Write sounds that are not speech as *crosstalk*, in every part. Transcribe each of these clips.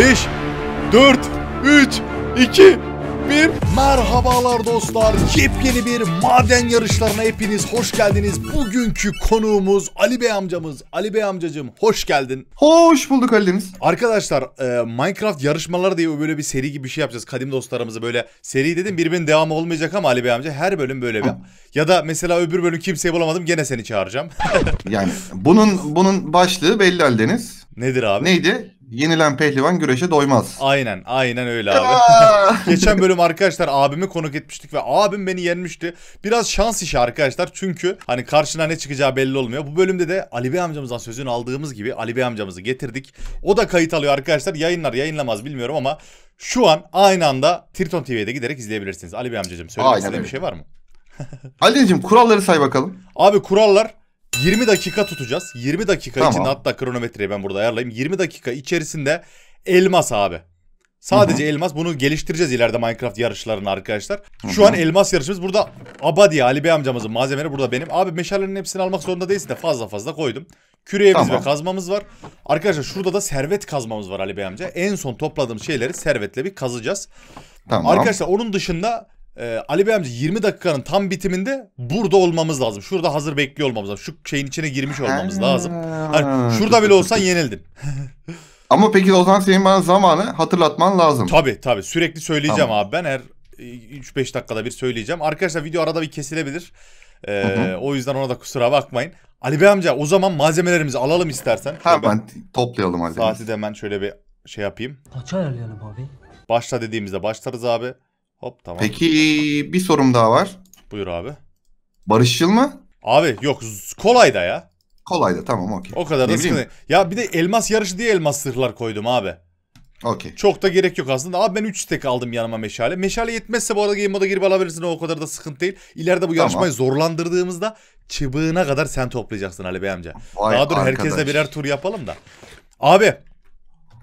5, 4, 3, 2, 1. Merhabalar dostlar. Yepyeni bir maden yarışlarına hepiniz hoş geldiniz. Bugünkü konuğumuz Ali Bey amcamız. Ali Bey amcacığım hoş geldin. Hoş bulduk Ali'miz. Arkadaşlar e, Minecraft yarışmaları diye böyle bir seri gibi bir şey yapacağız. Kadim dostlarımızı böyle seri dedim birbirinin devamı olmayacak ama Ali Bey amca her bölüm böyle bir. ya da mesela öbür bölüm kimseyi bulamadım gene seni çağıracağım. *laughs* yani bunun bunun başlığı belli Aldeniz. Nedir abi? Neydi? Yenilen pehlivan güreşe doymaz. Aynen aynen öyle abi. *laughs* Geçen bölüm arkadaşlar abimi konuk etmiştik ve abim beni yenmişti. Biraz şans işi arkadaşlar çünkü hani karşına ne çıkacağı belli olmuyor. Bu bölümde de Ali Bey amcamızdan sözünü aldığımız gibi Ali Bey amcamızı getirdik. O da kayıt alıyor arkadaşlar. Yayınlar yayınlamaz bilmiyorum ama şu an aynı anda Triton TV'de giderek izleyebilirsiniz. Ali Bey amcacığım söylemek istediğin bir şey var mı? *laughs* Ali'cim kuralları say bakalım. Abi kurallar 20 dakika tutacağız. 20 dakika tamam. içinde hatta kronometreyi ben burada ayarlayayım. 20 dakika içerisinde elmas abi. Sadece Hı-hı. elmas. Bunu geliştireceğiz ileride Minecraft yarışlarını arkadaşlar. Şu Hı-hı. an elmas yarışımız burada Abadi Ali Bey amcamızın malzemeleri burada benim. Abi meşalenin hepsini almak zorunda değilsin de fazla fazla koydum. Küreğimiz tamam. ve kazmamız var. Arkadaşlar şurada da servet kazmamız var Ali Bey amca. En son topladığım şeyleri servetle bir kazacağız. Tamam. Arkadaşlar onun dışında ee, Ali Bey amca 20 dakikanın tam bitiminde burada olmamız lazım. Şurada hazır bekliyor olmamız lazım. Şu şeyin içine girmiş olmamız lazım. Yani şurada bile olsan yenildin. Ama peki o zaman senin bana zamanı hatırlatman lazım. Tabii tabii sürekli söyleyeceğim tamam. abi ben her 3-5 e, dakikada bir söyleyeceğim. Arkadaşlar video arada bir kesilebilir. Ee, hı hı. O yüzden ona da kusura bakmayın. Ali Bey amca o zaman malzemelerimizi alalım istersen. Hemen ben, toplayalım malzemeleri. Saati de hemen şöyle bir şey yapayım. Kaça ayarlayalım abi? Başla dediğimizde başlarız abi. Hop tamam. Peki bir sorum daha var. Buyur abi. Barışçıl mı? Abi yok kolay da ya. Kolay da tamam okey. O kadar da sıkıntı. Ya bir de elmas yarışı diye elmas sırlar koydum abi. Okey. Çok da gerek yok aslında. Abi ben 3 tek aldım yanıma meşale. Meşale yetmezse bu arada game moda girip alabilirsin o kadar da sıkıntı değil. İleride bu yarışmayı tamam. zorlandırdığımızda çıbığına kadar sen toplayacaksın Ali Bey amca. Vay Daha dur herkesle birer tur yapalım da. Abi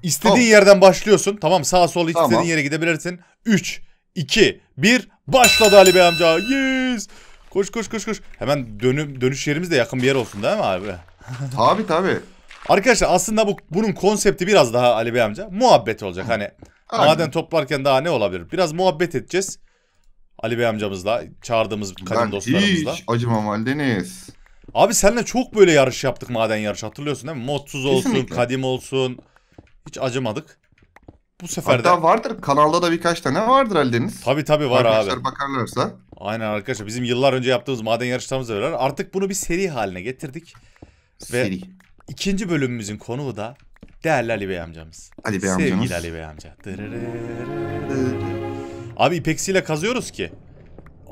istediğin tamam. yerden başlıyorsun. Tamam sağ sol tamam. istediğin yere gidebilirsin. 3, 2, 1. Başladı Ali Bey amca. Yes. Koş koş koş koş. Hemen dönüm, dönüş yerimiz de yakın bir yer olsun değil mi abi? *laughs* Tabi tabi. Arkadaşlar aslında bu bunun konsepti biraz daha Ali Bey amca. Muhabbet olacak hani. Maden toplarken daha ne olabilir? Biraz muhabbet edeceğiz. Ali Bey amcamızla, çağırdığımız kadim ben dostlarımızla. hiç acımam Aldeniz. Abi seninle çok böyle yarış yaptık maden yarış hatırlıyorsun değil mi? Modsuz olsun, Kesinlikle. kadim olsun. Hiç acımadık bu sefer Hatta de... vardır. Kanalda da birkaç tane vardır Aldeniz. Tabii tabii var Arkadaşlar abi. Arkadaşlar bakarlarsa. Aynen arkadaşlar. Bizim yıllar önce yaptığımız maden yarışlarımız öyle. Artık bunu bir seri haline getirdik. Seri. Ve ikinci bölümümüzün konuğu da değerli Ali Bey amcamız. Ali Bey amcamız. Sevgili Ali Bey amca. Abi ipeksiyle kazıyoruz ki.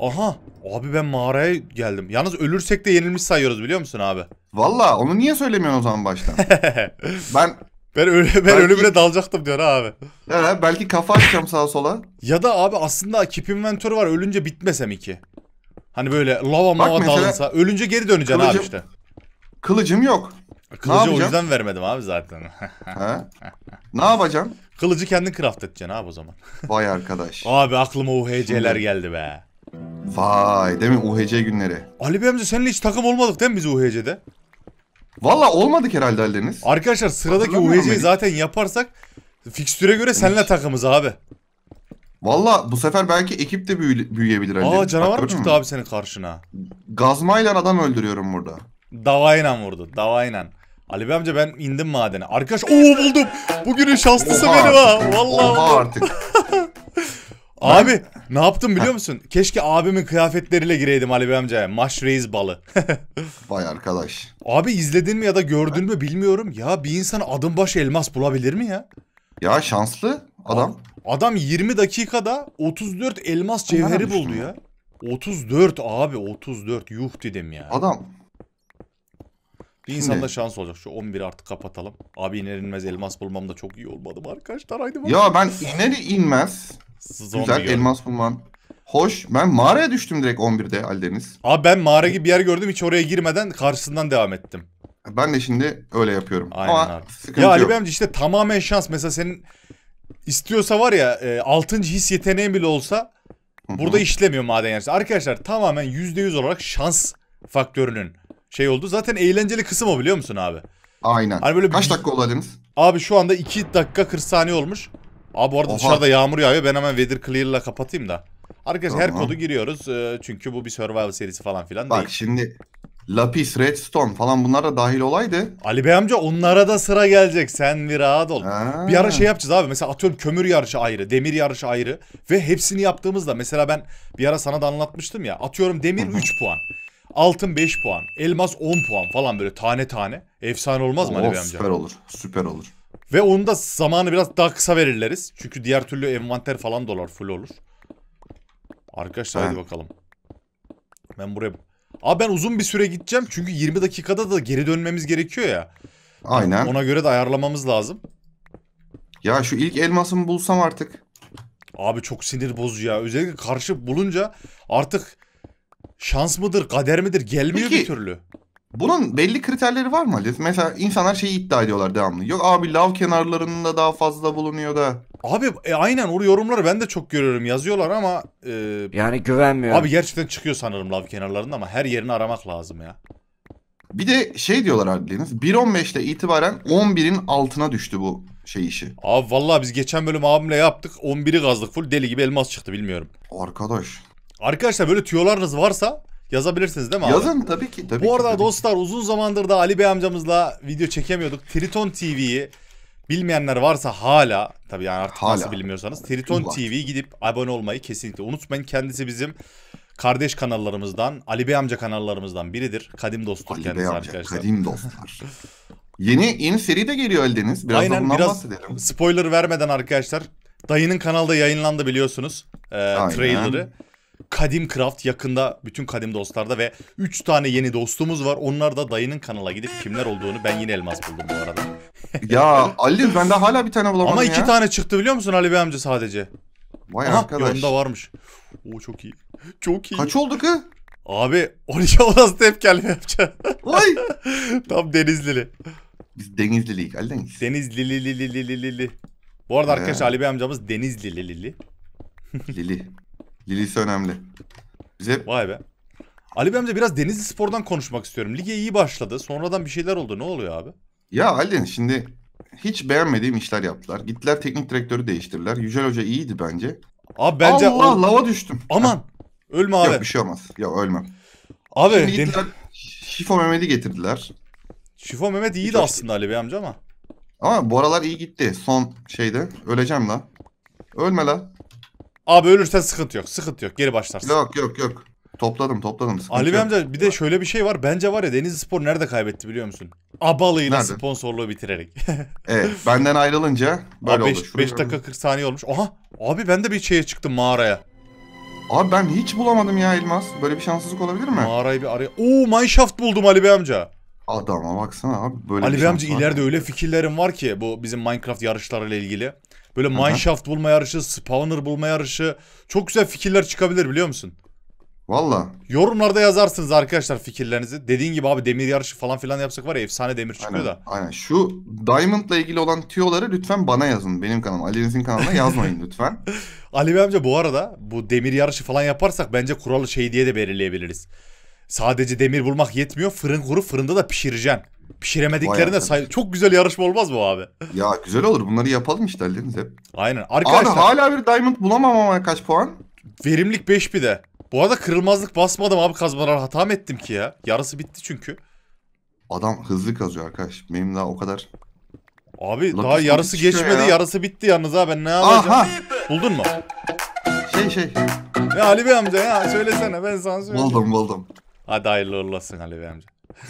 Aha. Abi ben mağaraya geldim. Yalnız ölürsek de yenilmiş sayıyoruz biliyor musun abi? Valla onu niye söylemiyorsun o zaman baştan? *laughs* ben ben, öyle, ben belki... ölümüne dalacaktım diyor abi. He, belki kafa atacağım sağa sola. Ya da abi aslında keep inventörü var ölünce bitmesem iki. Hani böyle lava mava dalınsa. Ölünce geri döneceksin kılıcım, abi işte. Kılıcım yok. Kılıcı o yüzden vermedim abi zaten. Ha? *laughs* Ne yapacağım? Kılıcı kendin craft edeceksin abi o zaman. *laughs* Vay arkadaş. Abi aklıma UHC'ler geldi be. Vay değil mi UHC günleri? Ali Bey amca seninle hiç takım olmadık değil mi biz UHC'de? Valla olmadık herhalde Aldeniz. Arkadaşlar sıradaki UEC'yi zaten yaparsak fikstüre göre senle takımız abi. Valla bu sefer belki ekip de büyü büyüyebilir Aldeniz. Aa canavar mı çıktı abi senin karşına? Gazmayla adam öldürüyorum burada. Davayla vurdu davayla. Ali Bey amca ben indim madene. Arkadaş ooo buldum. Bugünün şanslısı benim artık. ha. Vallahi. artık. *laughs* Abi ne yaptım biliyor musun? Keşke abimin kıyafetleriyle gireydim Ali Bey amcaya. Maş balı. *laughs* Vay arkadaş. Abi izledin mi ya da gördün mü bilmiyorum. Ya bir insan adım baş elmas bulabilir mi ya? Ya şanslı adam. Adam 20 dakikada 34 elmas cevheri buldu ya. 34 abi 34 yuh dedim ya. Adam. Bir insan da şans olacak. Şu 11 artık kapatalım. Abi iner inmez elmas bulmam da çok iyi olmadı mı arkadaşlar? Haydi bakalım. Ya ben iner inmez Zombi Güzel gördüm. elmas bulman. Hoş. Ben mağaraya düştüm direkt 11'de Aldeniz. Abi ben mağara gibi bir yer gördüm hiç oraya girmeden karşısından devam ettim. Ben de şimdi öyle yapıyorum. Aynen Ama abi. sıkıntı Ya Ali yok. işte tamamen şans. Mesela senin istiyorsa var ya e, 6. his yeteneğin bile olsa Hı-hı. burada işlemiyor maden yarışı. Arkadaşlar tamamen %100 olarak şans faktörünün şey oldu. Zaten eğlenceli kısım o biliyor musun abi? Aynen. Hani böyle Kaç bir- dakika oldu Aldeniz? Abi şu anda 2 dakika 40 saniye olmuş. Abi bu arada Oha. dışarıda yağmur yağıyor. Ben hemen weather Clear ile kapatayım da. Arkadaşlar her kodu giriyoruz. Ee, çünkü bu bir survival serisi falan filan Bak değil. şimdi lapis, redstone falan bunlar da dahil olaydı. Ali Bey amca onlara da sıra gelecek. Sen bir rahat ol. Ha. Bir ara şey yapacağız abi. Mesela atıyorum kömür yarışı ayrı, demir yarışı ayrı ve hepsini yaptığımızda mesela ben bir ara sana da anlatmıştım ya. Atıyorum demir Hı 3 puan, altın 5 puan, elmas 10 puan falan böyle tane tane. Efsane olmaz mı Ali Oo, Bey amca? Süper olur. Süper olur. Ve onun da zamanı biraz daha kısa verirleriz. Çünkü diğer türlü envanter falan dolar full olur. Arkadaşlar ha. hadi bakalım. Ben buraya... Abi ben uzun bir süre gideceğim. Çünkü 20 dakikada da geri dönmemiz gerekiyor ya. Aynen. Ona göre de ayarlamamız lazım. Ya şu ilk elmasımı bulsam artık. Abi çok sinir bozucu ya. Özellikle karşı bulunca artık şans mıdır, kader midir gelmiyor Peki, bir türlü. Bunun belli kriterleri var mı? Mesela insanlar şeyi iddia ediyorlar devamlı. Yok abi lav kenarlarında daha fazla bulunuyor da. Abi e, aynen o yorumları ben de çok görüyorum. Yazıyorlar ama... E, yani güvenmiyor. Abi gerçekten çıkıyor sanırım lav kenarlarında ama her yerini aramak lazım ya. Bir de şey diyorlar abi Deniz. 1.15'te itibaren 11'in altına düştü bu şey işi. Abi vallahi biz geçen bölüm abimle yaptık. 11'i kazdık full deli gibi elmas çıktı bilmiyorum. Arkadaş. Arkadaşlar böyle tüyolarınız varsa Yazabilirsiniz değil mi abi? Yazın tabii ki. Tabii Bu arada ki, tabii dostlar ki. uzun zamandır da Ali Bey amcamızla video çekemiyorduk. Triton TV'yi bilmeyenler varsa hala tabii yani artık hala. nasıl bilmiyorsanız Triton TV'yi gidip abone olmayı kesinlikle unutmayın. Kendisi bizim kardeş kanallarımızdan, Ali Bey amca kanallarımızdan biridir. Kadim dosttur Ali kendisi Bey amca, arkadaşlar. Kadim dostlar. Yeni yeni seri de geliyor Eldeniz. Biraz Aynen, ondan biraz bahsedelim. Spoiler vermeden arkadaşlar. Dayının kanalda yayınlandı biliyorsunuz. E, Aynen. trailer'ı. Kadim Craft yakında bütün kadim dostlarda ve 3 tane yeni dostumuz var. Onlar da dayının kanala gidip kimler olduğunu ben yine elmas buldum bu arada. *laughs* ya Ali ben de hala bir tane bulamadım Ama iki tane çıktı biliyor musun Ali Bey amca sadece. Vay Aha, arkadaş. Yorumda varmış. Oo çok iyi. Çok iyi. Kaç oldu ki? Abi 12 odası hep gelme yapacağım. Vay. *laughs* Tam Denizlili. Biz denizliliyik. Ali Deniz. Denizlili li li li li li. Bu arada ee. arkadaşlar Ali Bey amcamız Denizlili li li. Lili. Lilisi önemli. Bize... Vay be. Ali Bey amca biraz Denizli Spor'dan konuşmak istiyorum. Lige iyi başladı. Sonradan bir şeyler oldu. Ne oluyor abi? Ya Ali şimdi hiç beğenmediğim işler yaptılar. Gittiler teknik direktörü değiştirdiler. Yücel Hoca iyiydi bence. Abi bence Allah o... lava düştüm. Aman ölme abi. Yok bir şey olmaz. Ya ölmem. Abi Şimdi gittiler, den... Şifo Mehmet'i getirdiler. Şifo Mehmet iyiydi Hiç aslında Ali Bey amca ama. Ama bu aralar iyi gitti. Son şeyde öleceğim la. Ölme la. Abi ölürsen sıkıntı yok. Sıkıntı yok. Geri başlarsın. Yok yok yok. Topladım topladım. Ali Bey amca bir de şöyle bir şey var. Bence var ya Denizli Spor nerede kaybetti biliyor musun? Abalı'yla Nerede? sponsorluğu bitirerek. *laughs* Evet benden ayrılınca böyle Abi oldu. 5, dakika 40 saniye olmuş. Oha. abi ben de bir şeye çıktım mağaraya. Abi ben hiç bulamadım ya Elmas. Böyle bir şanssızlık olabilir mi? Mağarayı bir araya. Oo mineshaft buldum Ali Bey amca. Adama baksana abi. Böyle bir Ali Bey amca ileride öyle fikirlerim var ki bu bizim Minecraft yarışlarıyla ilgili. Böyle Aha. mineshaft bulma yarışı, spawner bulma yarışı. Çok güzel fikirler çıkabilir biliyor musun? Valla. Yorumlarda yazarsınız arkadaşlar fikirlerinizi. Dediğin gibi abi demir yarışı falan filan yapsak var ya efsane demir çıkıyor aynen, da. Aynen. Şu Diamond'la ilgili olan tüyoları lütfen bana yazın. Benim kanalıma. Ali'nin kanalına yazmayın lütfen. *laughs* Ali Bey amca bu arada bu demir yarışı falan yaparsak bence kuralı şey diye de belirleyebiliriz. Sadece demir bulmak yetmiyor. Fırın kuru fırında da pişireceksin. Pişiremediklerine say çok güzel yarışma olmaz mı abi? Ya güzel olur. Bunları yapalım işte hallediniz hep. Aynen. Arkadaşlar. Abi hala bir diamond bulamam ama kaç puan? Verimlik 5 bir de. Bu arada kırılmazlık basmadım abi kazmalara hata mı ettim ki ya? Yarısı bitti çünkü. Adam hızlı kazıyor arkadaş. Benim daha o kadar. Abi Ulan daha yarısı şey geçmedi, ya. yarısı bitti yalnız ha. Ben ne yapacağım? Aha. Buldun mu? Şey şey. Ya Ali Bey amca ya söylesene ben sana söyleyeyim. Buldum buldum. Hadi hayırlı olasın Ali Bey amca.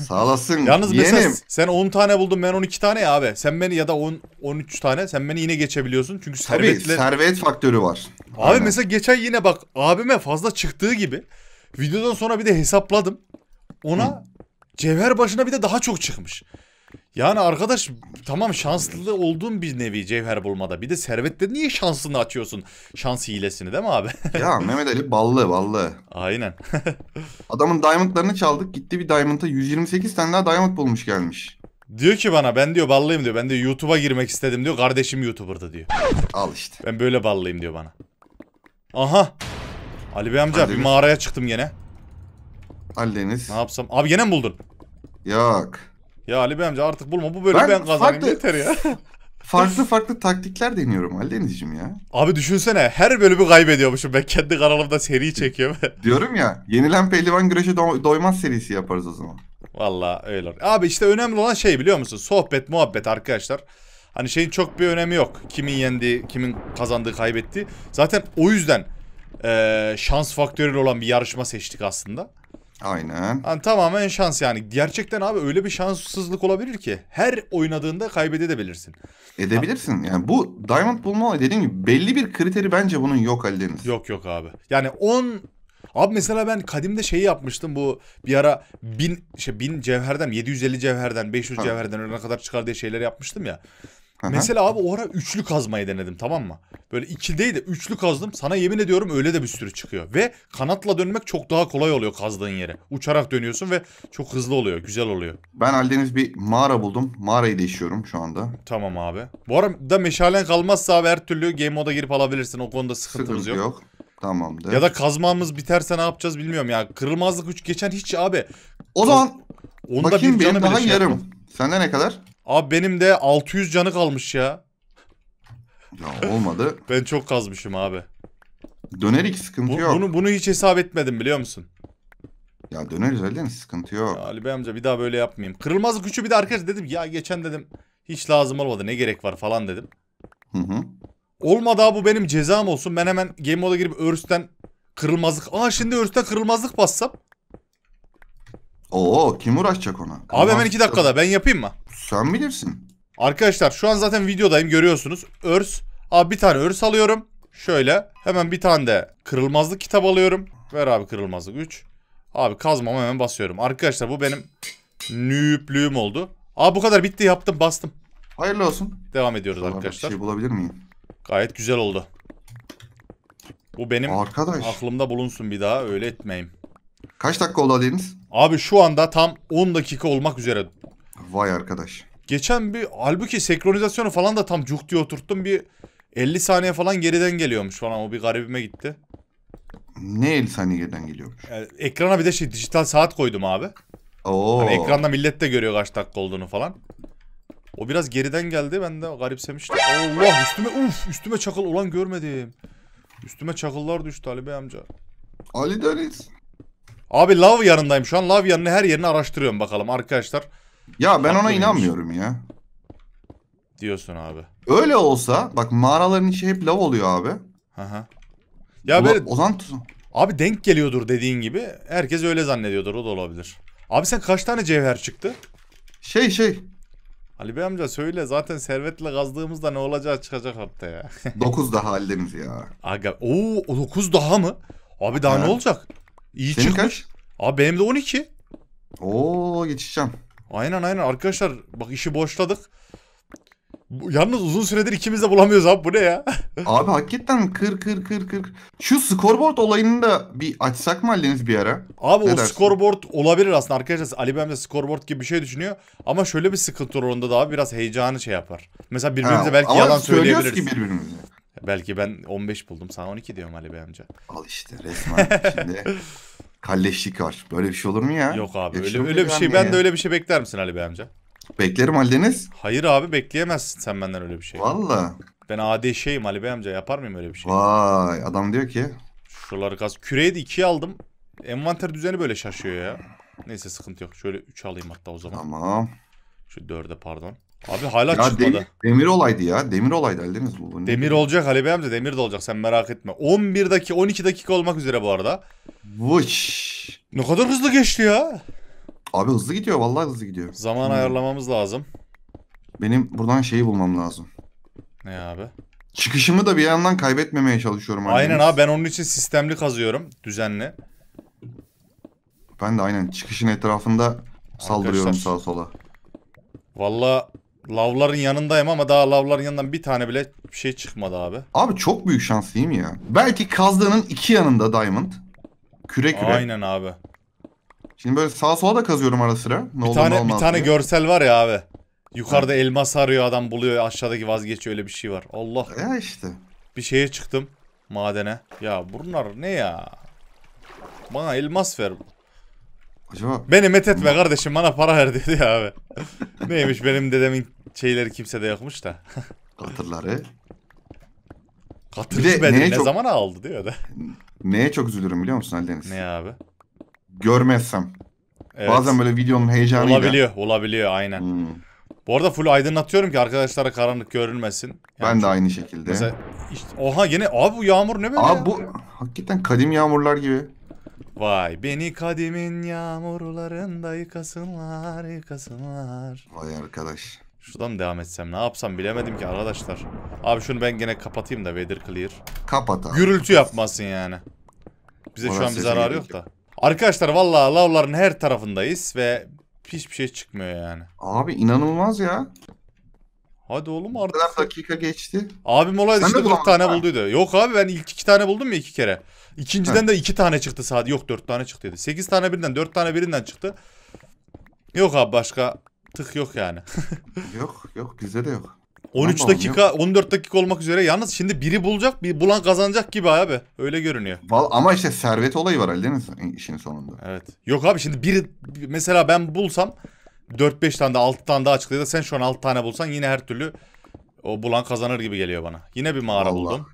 Sağ olasın. Yalnız yeğenim. mesela sen 10 tane buldun ben 12 tane ya abi. Sen beni ya da 10 13 tane sen beni yine geçebiliyorsun. Çünkü Tabii, servetle... servet faktörü var. Abi Aynen. mesela geçen yine bak abime fazla çıktığı gibi videodan sonra bir de hesapladım. Ona Hı. cevher başına bir de daha çok çıkmış. Yani arkadaş tamam şanslı olduğun bir nevi cevher bulmada. Bir de servette niye şansını açıyorsun? Şans hilesini değil mi abi? *laughs* ya Mehmet Ali ballı ballı. Aynen. *laughs* Adamın diamondlarını çaldık. Gitti bir diamond'a 128 tane daha diamond bulmuş gelmiş. Diyor ki bana ben diyor ballıyım diyor. Ben de YouTube'a girmek istedim diyor. Kardeşim YouTuber'da diyor. Al işte. Ben böyle ballıyım diyor bana. Aha. Ali Bey amca Hallediniz. bir mağaraya çıktım gene. Hallediniz. Ne yapsam? Abi gene mi buldun? Yok. Ya Ali Bey amca artık bulma bu bölümü ben, ben kazanayım farklı, yeter ya. *laughs* farklı farklı taktikler deniyorum Ali Deniz'ciğim ya. Abi düşünsene her bölümü kaybediyormuşum ben kendi kanalımda seri çekiyorum. *laughs* Diyorum ya yenilen pehlivan güreşe do- doymaz serisi yaparız o zaman. Valla öyle. Abi işte önemli olan şey biliyor musun? Sohbet muhabbet arkadaşlar. Hani şeyin çok bir önemi yok. Kimin yendi kimin kazandığı, kaybetti. Zaten o yüzden e, şans faktörüyle olan bir yarışma seçtik aslında. Aynen. Yani tamamen şans yani. Gerçekten abi öyle bir şanssızlık olabilir ki. Her oynadığında kaybedebilirsin. Edebilirsin. Yani bu Diamond bulma dediğim gibi belli bir kriteri bence bunun yok Ali Yok yok abi. Yani 10 Abi mesela ben kadimde şeyi yapmıştım bu bir ara bin, şey bin cevherden 750 cevherden 500 ha. cevherden öne kadar çıkar diye şeyler yapmıştım ya. Aha. Mesela abi o ara üçlü kazmayı denedim tamam mı? Böyle iki de üçlü kazdım. Sana yemin ediyorum öyle de bir sürü çıkıyor. Ve kanatla dönmek çok daha kolay oluyor kazdığın yere. Uçarak dönüyorsun ve çok hızlı oluyor. Güzel oluyor. Ben Aldeniz bir mağara buldum. Mağarayı değişiyorum şu anda. Tamam abi. Bu arada meşalen kalmazsa abi her türlü game moda girip alabilirsin. O konuda sıkıntımız Sıkıntı yok. yok. Tamamdır. Ya da kazmamız biterse ne yapacağız bilmiyorum ya. Kırılmazlık 3 geçen hiç abi. O zaman Onda bakayım bir benim daha şey yarım. Yaptım. Sende ne kadar? Abi benim de 600 canı kalmış ya. Ya olmadı. *laughs* ben çok kazmışım abi. Dönerik sıkıntı Bu, yok. Bunu, bunu hiç hesap etmedim biliyor musun? Ya döneriz mi sıkıntı yok. Ya Ali Bey amca bir daha böyle yapmayayım. Kırılmaz güçü bir de arkadaş dedim ya geçen dedim hiç lazım olmadı ne gerek var falan dedim. Hı hı. Olmadı abi bu benim cezam olsun. Ben hemen game moda girip örsten kırılmazlık. Aa şimdi örsten kırılmazlık bassam Oo kim uğraşacak ona? Abi Kıvaz. hemen iki dakikada ben yapayım mı? Sen bilirsin. Arkadaşlar şu an zaten videodayım görüyorsunuz. Örs. Abi bir tane örs alıyorum. Şöyle hemen bir tane de kırılmazlık kitap alıyorum. Ver abi kırılmazlık 3. Abi kazmama hemen basıyorum. Arkadaşlar bu benim nüplüğüm oldu. Abi bu kadar bitti yaptım bastım. Hayırlı olsun. Devam ediyoruz Sana arkadaşlar. Bir şey bulabilir miyim? Gayet güzel oldu. Bu benim Arkadaş. aklımda bulunsun bir daha öyle etmeyim. Kaç dakika oldu dediğiniz? Abi şu anda tam 10 dakika olmak üzere. Vay arkadaş. Geçen bir halbuki senkronizasyonu falan da tam cuk diye oturttum bir 50 saniye falan geriden geliyormuş falan o bir garibime gitti. Ne 50 saniye geriden geliyormuş? Yani e, ekrana bir de şey dijital saat koydum abi. Oo. Hani ekranda millet de görüyor kaç dakika olduğunu falan. O biraz geriden geldi ben de garipsemiştim. Allah üstüme uf üstüme çakıl olan görmedim. Üstüme çakıllar düştü Ali Bey amca. Ali Deniz. Abi lav yanındayım şu an. Lav yanını her yerini araştırıyorum bakalım arkadaşlar. Ya ben ona inanmıyorum ya. Diyorsun abi. Öyle olsa bak mağaraların içi hep lav oluyor abi. Hı Ya Ula, böyle... Ozan... Abi denk geliyordur dediğin gibi. Herkes öyle zannediyordur. O da olabilir. Abi sen kaç tane cevher çıktı? Şey şey. Ali Bey amca söyle zaten servetle kazdığımızda ne olacağı çıkacak ya. 9 daha hallederiz ya. Aga, oo 9 daha mı? Abi daha ha. ne olacak? İyi Senin çıkmış. Kaç? Abi benim de 12. Oo geçeceğim. Aynen aynen arkadaşlar bak işi boşladık. Yalnız uzun süredir ikimiz de bulamıyoruz abi bu ne ya? *laughs* abi hakikaten kır kır kır kır. Şu scoreboard olayını da bir açsak mı Halil'iniz bir ara? Abi ne o dersin? scoreboard olabilir aslında arkadaşlar. Ali Bem de scoreboard gibi bir şey düşünüyor. Ama şöyle bir sıkıntı olur onda da abi biraz heyecanı şey yapar. Mesela birbirimize ha, belki yalan söyleyebiliriz. Ama söylüyoruz ki birbirimize. Belki ben 15 buldum. Sana 12 diyorum Ali Bey amca. Al işte resmen şimdi kalleşlik var. Böyle bir şey olur mu ya? Yok abi öyle, öyle bir şey. Ben ya? de öyle bir şey bekler misin Ali Bey amca? Beklerim Aldeniz. Hayır abi bekleyemezsin sen benden öyle bir şey. Valla. Ben adi şeyim Ali Bey amca yapar mıyım öyle bir şey? Vay adam diyor ki. Şuraları kaz. Küreyi de 2'ye aldım. Envanter düzeni böyle şaşıyor ya. Neyse sıkıntı yok. Şöyle 3 alayım hatta o zaman. Tamam. Şu 4'e pardon. Abi hala ya çıkmadı. Demir, demir olaydı ya. Demir olaydı hallediniz bu. Demir olacak Halebi amca demir de olacak sen merak etme. 11 dakika 12 dakika olmak üzere bu arada. Vış. Ne kadar hızlı geçti ya. Abi hızlı gidiyor vallahi hızlı gidiyor. Zaman hmm. ayarlamamız lazım. Benim buradan şeyi bulmam lazım. Ne abi? Çıkışımı da bir yandan kaybetmemeye çalışıyorum. Aynen annemiz. abi ben onun için sistemli kazıyorum. Düzenli. Ben de aynen çıkışın etrafında Arkadaşlar, saldırıyorum sağa sola. Valla Lavların yanındayım ama daha lavların yanından bir tane bile bir şey çıkmadı abi. Abi çok büyük şanslıyım ya. Belki kazdığının iki yanında diamond. Küre küre. Aynen abi. Şimdi böyle sağa sola da kazıyorum ara sıra. Ne bir olur, tane, bir tane görsel var ya abi. Yukarıda ha. elmas arıyor adam buluyor aşağıdaki vazgeçiyor öyle bir şey var. Allah. Ya işte. Bir şeye çıktım madene. Ya bunlar ne ya? Bana elmas ver. Acaba... Beni met etme kardeşim bana para ver dedi ya abi. Neymiş benim dedemin şeyleri kimse de yokmuş da. Katırları. Katır Bir de ne çok- zaman aldı diyor da. Neye çok üzülürüm biliyor musun Ali Ne abi? Görmezsem. Evet. Bazen böyle videonun heyecanıyla. olabiliyor, olabiliyor aynen. Hmm. Bu arada full aydınlatıyorum ki arkadaşlara karanlık görünmesin. Yani Ben de aynı şekilde. Mesela işte, oha yine abi bu yağmur ne böyle? Abi ya? bu hakikaten kadim yağmurlar gibi. Vay beni kadimin yağmurlarında yıkasınlar yıkasınlar. Vay arkadaş. Şuradan mı devam etsem ne yapsam bilemedim ki arkadaşlar. Abi şunu ben gene kapatayım da weather clear. Kapat abi. Gürültü yapmasın yani. Bize Orası şu an bir zararı yok da. Arkadaşlar vallahi lavların her tarafındayız ve hiçbir şey çıkmıyor yani. Abi inanılmaz ya. Hadi oğlum artık. Kadar dakika geçti. Abim olaydı işte 4 tane ha? bulduydu. Yok abi ben ilk 2 tane buldum ya 2 kere. İkinciden Hı. de 2 tane çıktı sadece. Yok 4 tane çıktıydı. 8 tane birinden 4 tane birinden çıktı. Yok abi başka tık yok yani. *laughs* yok yok bizde de yok. 13 tamam, dakika yok. 14 dakika olmak üzere. Yalnız şimdi biri bulacak bir bulan kazanacak gibi abi. Öyle görünüyor. Val ama işte servet olayı var değil mi işin sonunda? Evet. Yok abi şimdi biri mesela ben bulsam 4-5 tane de 6 tane daha çıktı da sen şu an 6 tane bulsan yine her türlü o bulan kazanır gibi geliyor bana. Yine bir mağara Vallahi. buldum.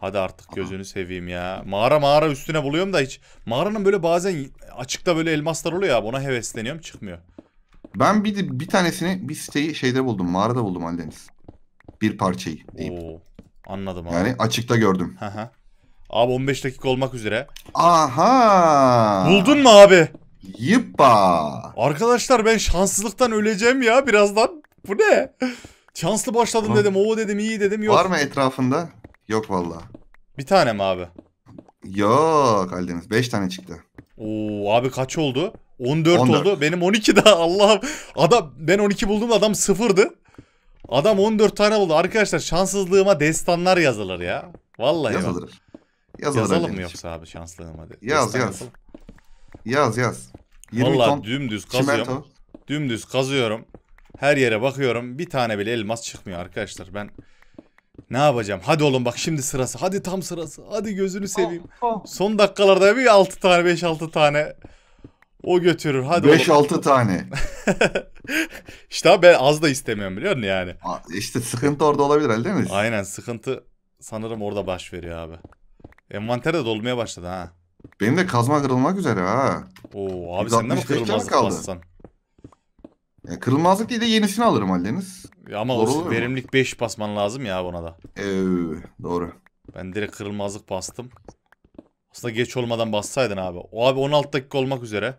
Hadi artık gözünü Aha. seveyim ya. Mağara mağara üstüne buluyorum da hiç. Mağaranın böyle bazen açıkta böyle elmaslar oluyor ya. Ona hevesleniyorum çıkmıyor. Ben bir, bir tanesini bir siteyi şeyde buldum. Mağarada buldum Aldeniz. Bir parçayı Oo, anladım abi. Yani açıkta gördüm. Hı Abi 15 dakika olmak üzere. Aha. Buldun mu abi? Yıppa. Arkadaşlar ben şanssızlıktan öleceğim ya birazdan. Bu ne? Şanslı başladım Oğlum. dedim. Oo dedim iyi dedim. Yok. Var mı etrafında? Yok valla. Bir tane mi abi? Yok Aldeniz. 5 tane çıktı. Oo abi kaç oldu? 14, 14. oldu. Benim 12 daha *laughs* Allah'ım. Adam ben 12 buldum adam sıfırdı. Adam 14 tane buldu. Arkadaşlar şanssızlığıma destanlar yazılır ya. Vallahi yazılır. Yazılır. Yazalım mı yoksa abi şanslığıma? Yaz yaz. Yazalım. Yaz yaz. 20 Vallahi ton dümdüz kazıyorum. çimento. Dümdüz kazıyorum. Her yere bakıyorum. Bir tane bile elmas çıkmıyor arkadaşlar. Ben ne yapacağım? Hadi oğlum bak şimdi sırası. Hadi tam sırası. Hadi gözünü seveyim. Oh, oh. Son dakikalarda bir 6 tane 5-6 tane o götürür. Hadi 5-6 tane. *laughs* İşte abi ben az da istemiyorum biliyor musun yani. İşte sıkıntı orada olabilir değil mi? Aynen sıkıntı sanırım orada baş veriyor abi. Envanter de dolmaya başladı ha. Benim de kazma kırılmak üzere ha. Oo abi sende mi kırılmazlık kaldı? bassan? Yani kırılmazlık değil de yenisini alırım Aldeniz. Ya ama Zor o verimlik 5 basman lazım ya buna da. Ee, doğru. Ben direkt kırılmazlık bastım. Aslında geç olmadan bassaydın abi. O abi 16 dakika olmak üzere.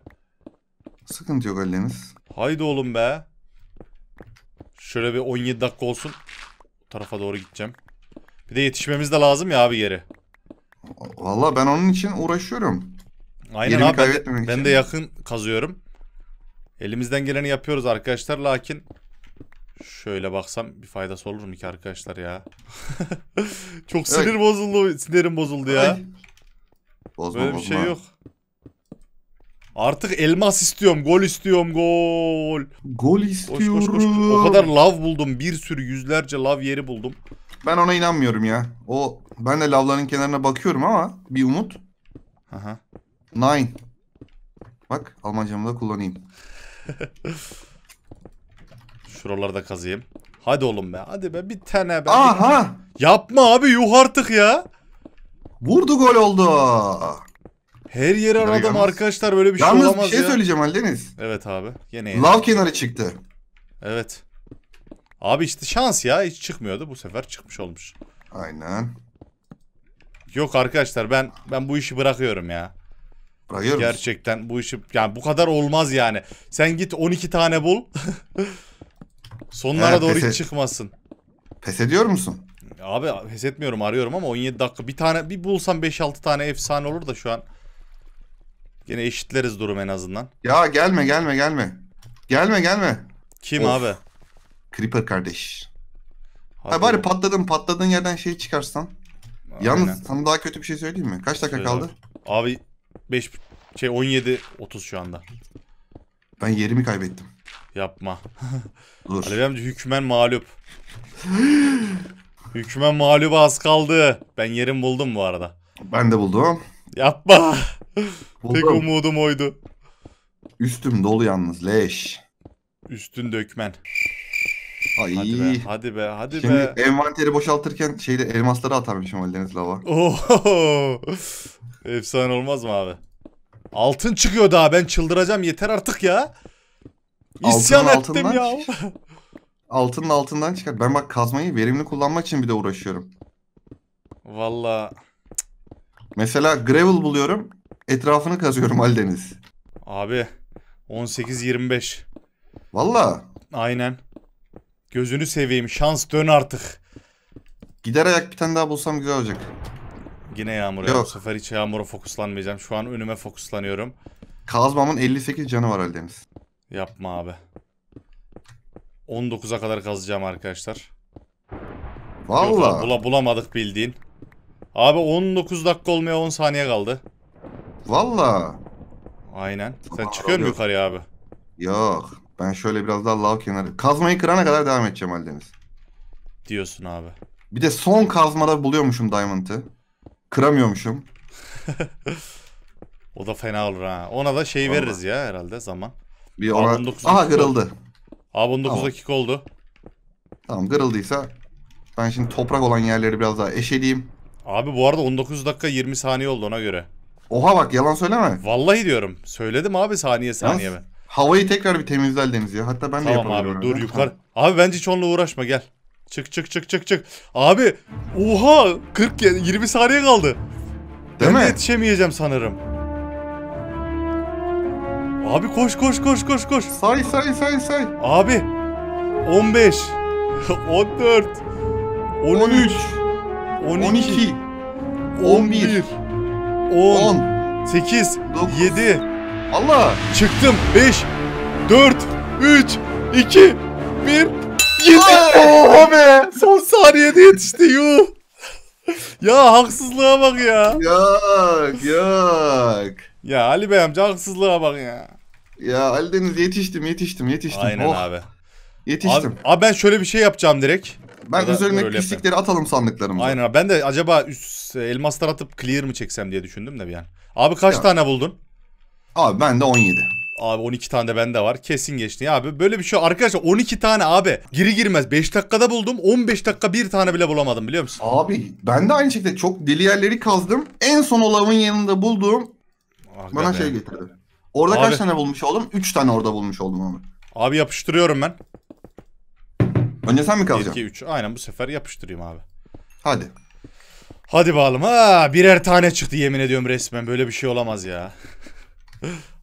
Sıkıntı yok Aldeniz. Haydi oğlum be. Şöyle bir 17 dakika olsun. Bu tarafa doğru gideceğim. Bir de yetişmemiz de lazım ya abi geri. Vallahi ben onun için uğraşıyorum. Aynen Yerimi abi ben de, için. ben de yakın kazıyorum. Elimizden geleni yapıyoruz arkadaşlar lakin şöyle baksam bir faydası olur mu ki arkadaşlar ya? *laughs* Çok sinir evet. bozuldu, sinirim bozuldu ya. Ay. Bozma, Böyle bir bozma. şey yok. Artık elmas istiyorum, gol istiyorum, gol. Gol istiyorum. Koş, koş, koş. O kadar lav buldum, bir sürü yüzlerce lav yeri buldum. Ben ona inanmıyorum ya. O ben de lavların kenarına bakıyorum ama bir umut. Aha. Nine. Bak Almancamı da kullanayım. *laughs* Şuralarda kazıyım. Hadi oğlum be. Hadi be bir tane be. Aha. Yapma abi yuh artık ya. Vurdu gol oldu. Her yeri aradım yalnız... arkadaşlar böyle bir şey olamaz bir şey ya. söyleyeceğim Aldeniz. Evet abi. Yine yani. Lav kenarı çıktı. Evet. Abi işte şans ya hiç çıkmıyordu bu sefer çıkmış olmuş. Aynen. Yok arkadaşlar ben ben bu işi bırakıyorum ya. Bırakıyorum. Gerçekten bu işi yani bu kadar olmaz yani. Sen git 12 tane bul. *laughs* Sonlara He, doğru pes hiç çıkmasın. Pes ediyor musun? Abi pes etmiyorum arıyorum ama 17 dakika bir tane bir bulsam 5-6 tane efsane olur da şu an. Yine eşitleriz durum en azından. Ya gelme gelme gelme. Gelme gelme. Kim of. abi? Creeper kardeş. Hadi. Ha bari patladın patladığın yerden şey çıkarsan. Yalnız Aynen. sana daha kötü bir şey söyleyeyim mi? Kaç dakika Söyle kaldı? Abi. abi 5 şey 17 30 şu anda. Ben yerimi kaybettim. Yapma. *laughs* Dur. Alevi amca hükmen mağlup. *laughs* hükmen mağlup az kaldı. Ben yerim buldum bu arada. Ben de buldum. Yapma. *laughs* Buldum. Tek umudum oydu. Üstüm dolu yalnız leş. Üstün dökmen. Ay. Hadi be, hadi be, hadi Şimdi be. envanteri boşaltırken şeyde elmasları atarmışım Ali Deniz Lava. Oho. Efsane olmaz mı abi? Altın çıkıyor daha ben çıldıracağım yeter artık ya. İsyan Altının ettim altından ya. Altının altından çıkar. Ben bak kazmayı verimli kullanmak için bir de uğraşıyorum. Valla Mesela gravel buluyorum. Etrafını kazıyorum aldeniz. abi 18-25. Valla. Aynen. Gözünü seveyim şans dön artık. Gider ayak bir tane daha bulsam güzel olacak. Yine yağmur ya. Bu sefer hiç yağmura fokuslanmayacağım. Şu an önüme fokuslanıyorum. Kazmamın 58 canı var Aldeniz. Yapma abi. 19'a kadar kazacağım arkadaşlar. Valla. bula, bulamadık bildiğin. Abi 19 dakika olmaya 10 saniye kaldı. Valla. Aynen. Sen Aa, çıkıyorsun yok. yukarıya abi. Yok. Ben şöyle biraz daha lav kenarı. Kazmayı kırana kadar devam edeceğim Aldeniz. Diyorsun abi. Bir de son kazmada buluyormuşum Diamond'ı. Kıramıyormuşum. *laughs* o da fena olur ha. Ona da şey Vallahi. veririz ya herhalde zaman. Bir ona... Aha dakika kırıldı. Abi 19 tamam. dakika oldu. Tamam kırıldıysa ben şimdi toprak olan yerleri biraz daha eşeleyeyim. Abi bu arada 19 dakika 20 saniye oldu ona göre. Oha bak yalan söyleme. Vallahi diyorum. Söyledim abi saniye saniye ben. Havayı tekrar bir temizler Deniz ya. Hatta ben de Tamam abi dur herhalde. yukarı. Abi bence hiç onunla uğraşma gel. Çık çık çık çık çık. Abi oha 40 20 saniye kaldı. Değil ben de mi? yetişemeyeceğim sanırım. Abi koş koş koş koş koş. Say say say say. Abi 15 14 13 12, 12 11 11 10 10 8 9, 7 Allah. Çıktım. 5, 4, 3, 2, 1. Yedim. Oha be. Son saniyede yetişti. Yuh. ya haksızlığa bak ya. Yok yok. Ya Ali Bey amca haksızlığa bak ya. Ya Ali Deniz yetiştim yetiştim yetiştim. Aynen oh. abi. Yetiştim. Abi, abi ben şöyle bir şey yapacağım direkt. Ben ya üzerine pislikleri atalım sandıklarımıza. Aynen abi. Ben de acaba üst elmaslar atıp clear mı çeksem diye düşündüm de bir an. Abi kaç ya. tane buldun? Abi ben de 17. Abi 12 tane de bende var. Kesin geçti. Ya abi böyle bir şey arkadaşlar 12 tane abi. Giri girmez 5 dakikada buldum. 15 dakika bir tane bile bulamadım biliyor musun? Abi ben de aynı şekilde çok deli yerleri kazdım. En son olavın yanında bulduğum ah, bana şey getirdi. Orada abi. kaç tane bulmuş oldum? 3 tane orada bulmuş oldum onu. Abi yapıştırıyorum ben. Önce sen mi kazacaksın? 1 2 3. Aynen bu sefer yapıştırayım abi. Hadi. Hadi bağlım. Ha birer tane çıktı yemin ediyorum resmen. Böyle bir şey olamaz ya.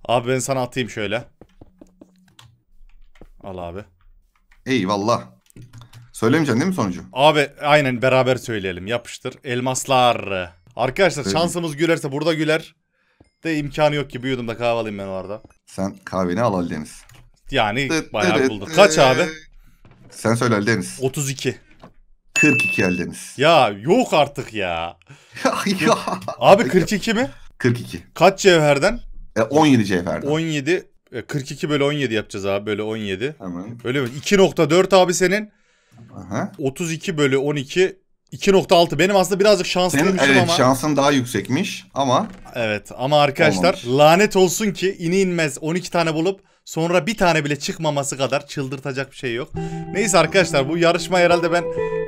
Abi ben sana atayım şöyle. Al abi. Eyvallah. Söylemeyeceksin değil mi sonucu? Abi aynen beraber söyleyelim. Yapıştır. Elmaslar. Arkadaşlar şansımız gülerse burada güler. De imkanı yok ki. büyüdüm de da kahve alayım ben orada. Sen kahveni al Ali Deniz. Yani dı, bayağı bulduk. Kaç abi? Sen söyle Ali Deniz. 32. 42 Ali Deniz. Ya yok artık ya. *laughs* ya. Abi 42 mi? 42. Kaç cevherden? E, 17 cevherden. 17 42 bölü 17 yapacağız abi böyle 17. Tamam. Öyle mi? 2.4 abi senin. Aha. 32 bölü 12 2.6 benim aslında birazcık şanslıymışım Senin, evet, ama. şansın daha yüksekmiş ama. Evet ama arkadaşlar olmamış. lanet olsun ki ini inmez 12 tane bulup sonra bir tane bile çıkmaması kadar çıldırtacak bir şey yok. Neyse arkadaşlar bu yarışma herhalde ben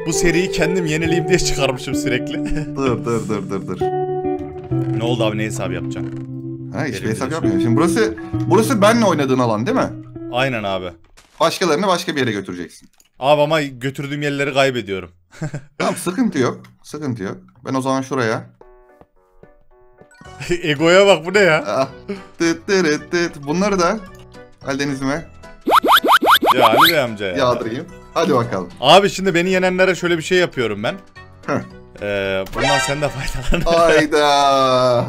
bu seriyi kendim yenileyim diye çıkarmışım sürekli. *laughs* dur dur dur dur dur. Ne oldu abi ne hesabı yapacaksın? Ha hiç Benim hesap yapmıyor. Şimdi burası burası benle oynadığın alan değil mi? Aynen abi. Başkalarını başka bir yere götüreceksin. Abi ama götürdüğüm yerleri kaybediyorum. *laughs* tamam sıkıntı yok. Sıkıntı yok. Ben o zaman şuraya. *laughs* Egoya bak bu ne ya? Ah, tıt tıt tıt. Bunları da Aldenizme. Ya Ali Bey amca ya. Yağdırayım. Hadi bakalım. Abi şimdi beni yenenlere şöyle bir şey yapıyorum ben. Heh. Ee, bundan sen de faydalan. *laughs* Ayda.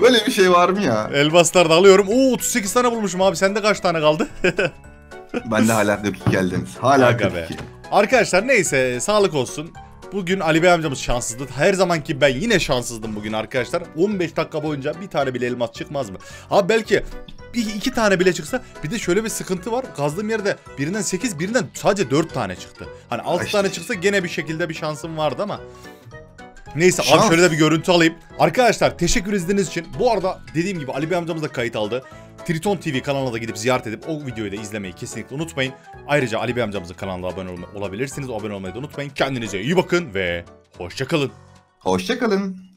Böyle bir şey var mı ya? Elbaslar da alıyorum. Oo 38 tane bulmuşum abi. Sende kaç tane kaldı? *laughs* ben de hala 42 geldim. Hala 42. Arkadaşlar neyse sağlık olsun. Bugün Ali Bey amcamız şanssızdı. Her zamanki ben yine şanssızdım bugün arkadaşlar. 15 dakika boyunca bir tane bile elmas çıkmaz mı? Abi belki iki, iki tane bile çıksa bir de şöyle bir sıkıntı var. Kazdığım yerde birinden 8 birinden sadece 4 tane çıktı. Hani 6 işte. tane çıksa gene bir şekilde bir şansım vardı ama Neyse Şans. abi şöyle de bir görüntü alayım. Arkadaşlar teşekkür izlediğiniz için. Bu arada dediğim gibi Ali Bey amcamız da kayıt aldı. Triton TV kanalına da gidip ziyaret edip o videoyu da izlemeyi kesinlikle unutmayın. Ayrıca Ali Bey amcamızın kanalına abone olabilirsiniz. O abone olmayı da unutmayın. Kendinize iyi bakın ve hoşçakalın. Hoşçakalın.